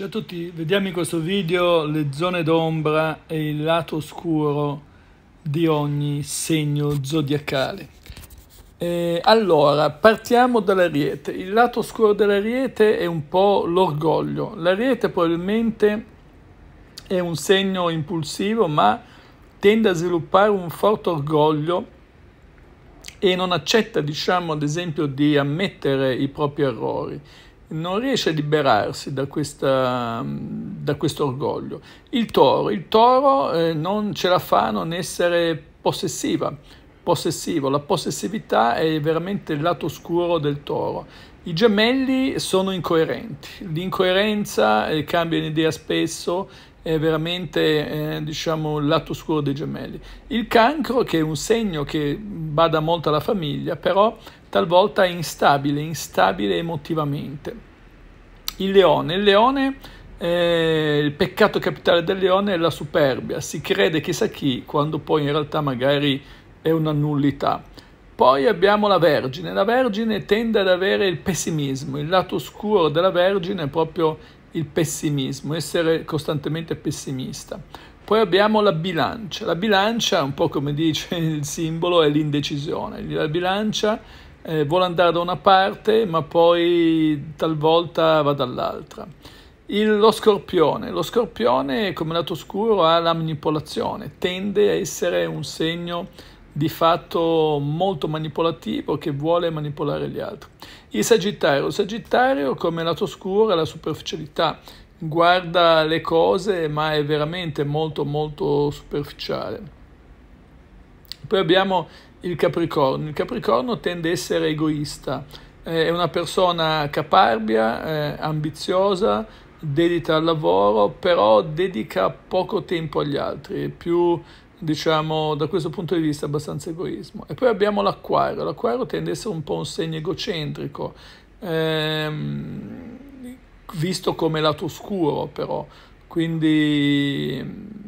Ciao a tutti, vediamo in questo video le zone d'ombra e il lato oscuro di ogni segno zodiacale. E allora, partiamo dall'ariete. Il lato oscuro dell'ariete è un po' l'orgoglio. L'ariete probabilmente è un segno impulsivo, ma tende a sviluppare un forte orgoglio e non accetta, diciamo, ad esempio, di ammettere i propri errori non riesce a liberarsi da, questa, da questo orgoglio. Il toro, il toro eh, non ce la fa a non essere possessiva, possessivo, la possessività è veramente il lato oscuro del toro. I gemelli sono incoerenti, l'incoerenza eh, cambia in idea spesso è veramente eh, diciamo, il lato scuro dei gemelli. Il cancro che è un segno che bada molto alla famiglia, però talvolta è instabile, instabile emotivamente. Il leone, il leone eh, il peccato capitale del leone è la superbia, si crede chissà chi quando poi in realtà magari è una nullità. Poi abbiamo la Vergine, la Vergine tende ad avere il pessimismo, il lato scuro della Vergine è proprio il pessimismo, essere costantemente pessimista. Poi abbiamo la bilancia. La bilancia, un po' come dice il simbolo, è l'indecisione. La bilancia eh, vuole andare da una parte, ma poi talvolta va dall'altra. Il, lo scorpione. Lo scorpione, come lato scuro, ha la manipolazione, tende a essere un segno di fatto molto manipolativo che vuole manipolare gli altri. Il Sagittario, il Sagittario come lato scuro, è la superficialità, guarda le cose ma è veramente molto molto superficiale. Poi abbiamo il Capricorno, il Capricorno tende a essere egoista, è una persona caparbia, ambiziosa, dedita al lavoro, però dedica poco tempo agli altri, più diciamo, da questo punto di vista abbastanza egoismo. E poi abbiamo l'acquario, l'acquario tende ad essere un po' un segno egocentrico, ehm, visto come lato scuro, però, quindi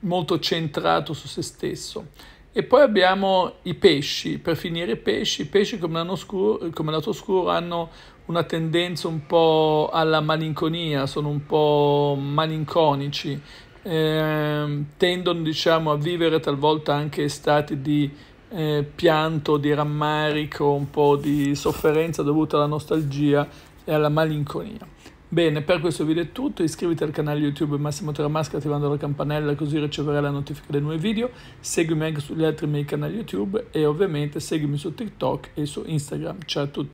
molto centrato su se stesso. E poi abbiamo i pesci, per finire i pesci, i pesci come, scuro, come lato scuro hanno una tendenza un po' alla malinconia, sono un po' malinconici, eh, tendono diciamo, a vivere talvolta anche stati di eh, pianto, di rammarico, un po' di sofferenza dovuta alla nostalgia e alla malinconia. Bene, per questo video è tutto, iscriviti al canale YouTube Massimo Teramasca attivando la campanella così riceverai la notifica dei nuovi video, seguimi anche sugli altri miei canali YouTube e ovviamente seguimi su TikTok e su Instagram. Ciao a tutti!